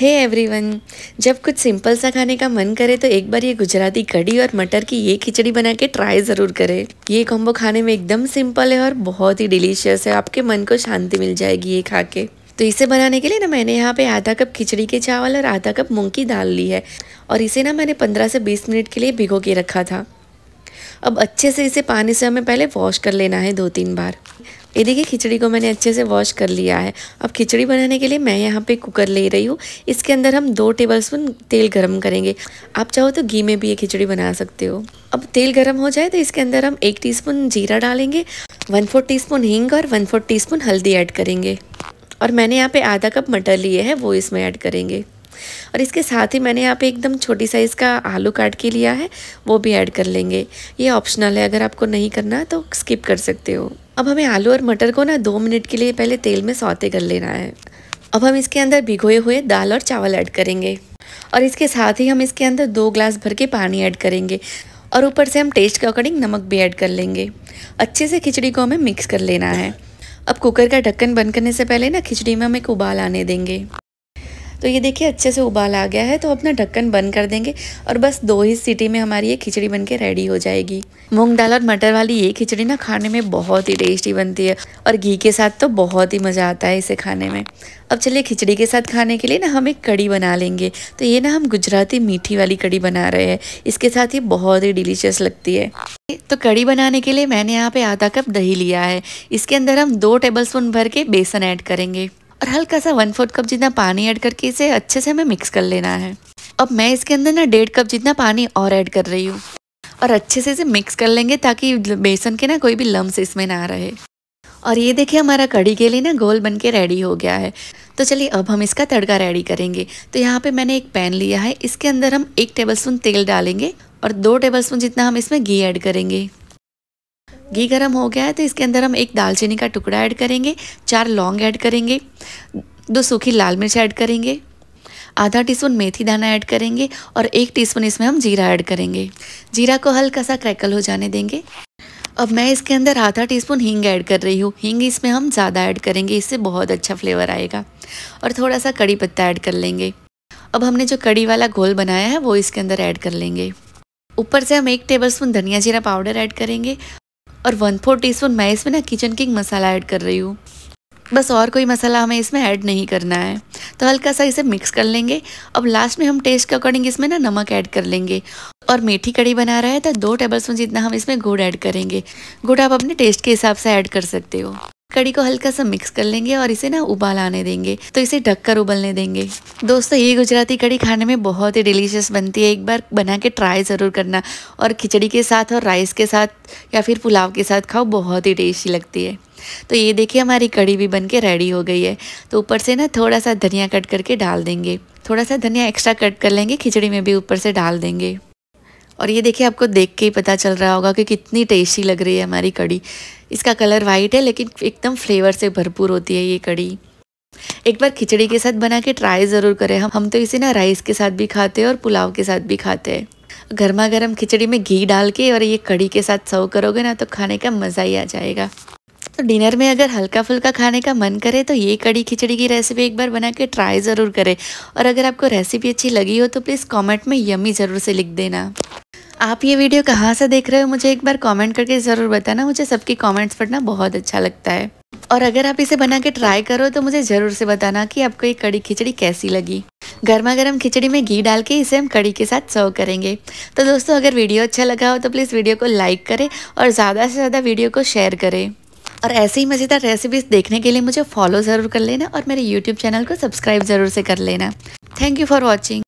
हे hey everyone जब कुछ simple सा खाने का मन करे तो एक बार ये गुजराती कड़ी और मटर की ये खिचड़ी बना के ट्राई ज़रूर करें ये कॉम्बो खाने में एकदम सिंपल है और बहुत ही डिलीशियस है आपके मन को शांति मिल जाएगी ये खा के तो इसे बनाने के लिए ना मैंने यहाँ पे आधा कप खिचड़ी के चावल और आधा कप मूँग की दाल ली है और इसे ना मैंने पंद्रह से बीस मिनट के लिए भिगो के रखा था अब अच्छे से इसे पानी से हमें पहले वॉश कर लेना है दो तीन बार ये देखिए खिचड़ी को मैंने अच्छे से वॉश कर लिया है अब खिचड़ी बनाने के लिए मैं यहाँ पे कुकर ले रही हूँ इसके अंदर हम दो टेबलस्पून तेल गरम करेंगे आप चाहो तो घी में भी ये खिचड़ी बना सकते हो अब तेल गरम हो जाए तो इसके अंदर हम एक टीस्पून जीरा डालेंगे वन फोर टी हींग और वन फोर टी हल्दी ऐड करेंगे और मैंने यहाँ पर आधा कप मटर लिए हैं वो इसमें ऐड करेंगे और इसके साथ ही मैंने यहाँ पे एकदम छोटी साइज़ का आलू काट के लिया है वो भी ऐड कर लेंगे ये ऑप्शनल है अगर आपको नहीं करना तो स्किप कर सकते हो अब हमें आलू और मटर को ना दो मिनट के लिए पहले तेल में सौते कर लेना है अब हम इसके अंदर भिगोए हुए दाल और चावल ऐड करेंगे और इसके साथ ही हम इसके अंदर दो ग्लास भर के पानी ऐड करेंगे और ऊपर से हम टेस्ट के अकॉर्डिंग नमक भी ऐड कर लेंगे अच्छे से खिचड़ी को हमें मिक्स कर लेना है अब कुकर का ढक्कन बंद करने से पहले ना खिचड़ी में हम एक उबाल आने देंगे तो ये देखिए अच्छे से उबाल आ गया है तो अपना ढक्कन बंद कर देंगे और बस दो ही सिटी में हमारी ये खिचड़ी बन के रेडी हो जाएगी मूंग दाल और मटर वाली ये खिचड़ी ना खाने में बहुत ही टेस्टी बनती है और घी के साथ तो बहुत ही मज़ा आता है इसे खाने में अब चलिए खिचड़ी के साथ खाने के लिए ना हम एक कड़ी बना लेंगे तो ये ना हम गुजराती मीठी वाली कड़ी बना रहे हैं इसके साथ ये बहुत ही डिलीशियस लगती है तो कड़ी बनाने के लिए मैंने यहाँ पे आधा कप दही लिया है इसके अंदर हम दो टेबलस्पून भर के बेसन ऐड करेंगे और हल्का सा वन फोर्थ कप जितना पानी ऐड करके इसे अच्छे से हमें मिक्स कर लेना है अब मैं इसके अंदर ना डेढ़ कप जितना पानी और ऐड कर रही हूँ और अच्छे से इसे मिक्स कर लेंगे ताकि बेसन के ना कोई भी लम्स इसमें ना रहे और ये देखिए हमारा कड़ी के लिए ना गोल बन के रेडी हो गया है तो चलिए अब हम इसका तड़का रेडी करेंगे तो यहाँ पे मैंने एक पैन लिया है इसके अंदर हम एक टेबलस्पून तेल डालेंगे और दो टेबलस्पून जितना हम इसमें घी ऐड करेंगे घी गर्म हो गया है तो इसके अंदर हम एक दालचीनी का टुकड़ा ऐड करेंगे चार लौंग ऐड करेंगे दो सूखी लाल मिर्च ऐड करेंगे आधा टीस्पून मेथी दाना ऐड करेंगे और एक टीस्पून इसमें हम जीरा ऐड करेंगे जीरा को हल्का सा क्रैकल हो जाने देंगे अब मैं इसके अंदर आधा टीस्पून हींग ऐड कर रही हूँ हींग इसमें हम ज़्यादा ऐड करेंगे इससे बहुत अच्छा फ्लेवर आएगा और थोड़ा सा कड़ी पत्ता ऐड कर लेंगे अब हमने जो कड़ी वाला घोल बनाया है वो इसके अंदर ऐड कर लेंगे ऊपर से हम एक टेबल धनिया जीरा पाउडर ऐड करेंगे और वन फोर टी स्पून मैं इसमें ना किचन किंग मसाला ऐड कर रही हूँ बस और कोई मसाला हमें इसमें ऐड नहीं करना है तो हल्का सा इसे मिक्स कर लेंगे अब लास्ट में हम टेस्ट के अकॉर्डिंग इसमें ना नमक ऐड कर लेंगे और मीठी कड़ी बना रहा है तो दो टेबल स्पून जितना हम इसमें गुड़ ऐड करेंगे गुड़ आप अपने टेस्ट के हिसाब से ऐड कर सकते हो कड़ी को हल्का सा मिक्स कर लेंगे और इसे ना उबाल आने देंगे तो इसे ढककर उबलने देंगे दोस्तों ये गुजराती कड़ी खाने में बहुत ही डिलीशियस बनती है एक बार बना के ट्राई ज़रूर करना और खिचड़ी के साथ और राइस के साथ या फिर पुलाव के साथ खाओ बहुत ही टेस्टी लगती है तो ये देखिए हमारी कड़ी भी बन के रेडी हो गई है तो ऊपर से ना थोड़ा सा धनिया कट करके डाल देंगे थोड़ा सा धनिया एक्स्ट्रा कट कर लेंगे खिचड़ी में भी ऊपर से डाल देंगे और ये देखिए आपको देख के ही पता चल रहा होगा कि कितनी टेस्टी लग रही है हमारी कड़ी इसका कलर वाइट है लेकिन एकदम फ्लेवर से भरपूर होती है ये कड़ी एक बार खिचड़ी के साथ बना के ट्राई ज़रूर करें हम हम तो इसे ना राइस के साथ भी खाते हैं और पुलाव के साथ भी खाते हैं गर्मा गर्म खिचड़ी में घी डाल के और ये कड़ी के साथ सर्व करोगे ना तो खाने का मज़ा ही आ जाएगा तो डिनर में अगर हल्का फुल्का खाने का मन करे तो ये कड़ी खिचड़ी की रेसिपी एक बार बना के ट्राई ज़रूर करें और अगर आपको रेसिपी अच्छी लगी हो तो प्लीज़ कॉमेंट में यमी ज़रूर से लिख देना आप ये वीडियो कहाँ से देख रहे हो मुझे एक बार कमेंट करके ज़रूर बताना मुझे सबकी कमेंट्स पढ़ना बहुत अच्छा लगता है और अगर आप इसे बना के ट्राई करो तो मुझे ज़रूर से बताना कि आपको ये कड़ी खिचड़ी कैसी लगी गर्मा गर्म खिचड़ी में घी डाल के इसे हम कड़ी के साथ सर्व करेंगे तो दोस्तों अगर वीडियो अच्छा लगा हो तो प्लीज़ वीडियो को लाइक करें और ज़्यादा से ज़्यादा वीडियो को शेयर करें और ऐसे ही मज़ेदार रेसिपीज़ देखने के लिए मुझे फॉलो ज़रूर कर लेना और मेरे यूट्यूब चैनल को सब्सक्राइब ज़रूर से कर लेना थैंक यू फॉर वॉचिंग